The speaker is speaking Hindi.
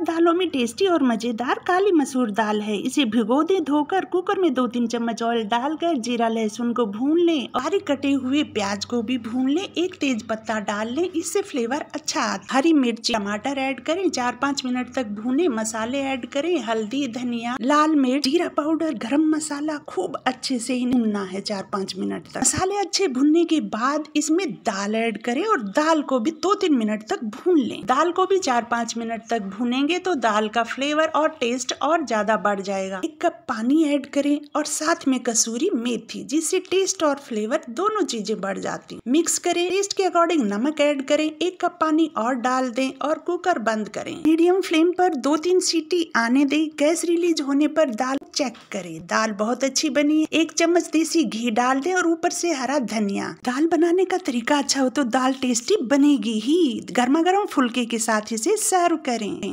सब दालों में टेस्टी और मज़ेदार काली मसूर दाल है इसे भिगो दे धोकर कुकर में दो तीन चम्मच ऑयल डालकर जीरा लहसुन को भून लें बारीक कटे हुए प्याज को भी भून लें एक तेज पत्ता डाल लें इससे फ्लेवर अच्छा आता हरी मिर्च टमाटर ऐड करें चार पाँच मिनट तक भूने मसाले ऐड करें हल्दी धनिया लाल मिर्च जीरा पाउडर गर्म मसाला खूब अच्छे से ही भूनना है चार पाँच मिनट तक मसाले अच्छे भूनने के बाद इसमें दाल ऐड करें और दाल को भी दो तीन मिनट तक भून लें दाल को भी चार पाँच मिनट तक भूनेंगे डालेंगे तो दाल का फ्लेवर और टेस्ट और ज़्यादा बढ़ जाएगा एक कप पानी ऐड करें और साथ में कसूरी मेथी जिससे टेस्ट और फ्लेवर दोनों चीज़ें बढ़ जाती मिक्स करें टेस्ट के अकॉर्डिंग नमक ऐड करें एक कप पानी और डाल दें और कुकर बंद करें मीडियम फ्लेम पर दो तीन सीटी आने दें गैस रिलीज होने पर दाल चेक करें दाल बहुत अच्छी बनी है एक चम्मच देसी घी डाल दें और ऊपर से हरा धनिया दाल बनाने का तरीका अच्छा हो तो दाल टेस्टी बनेगी ही गर्मा गर्म फुलके के साथ इसे सर्व करें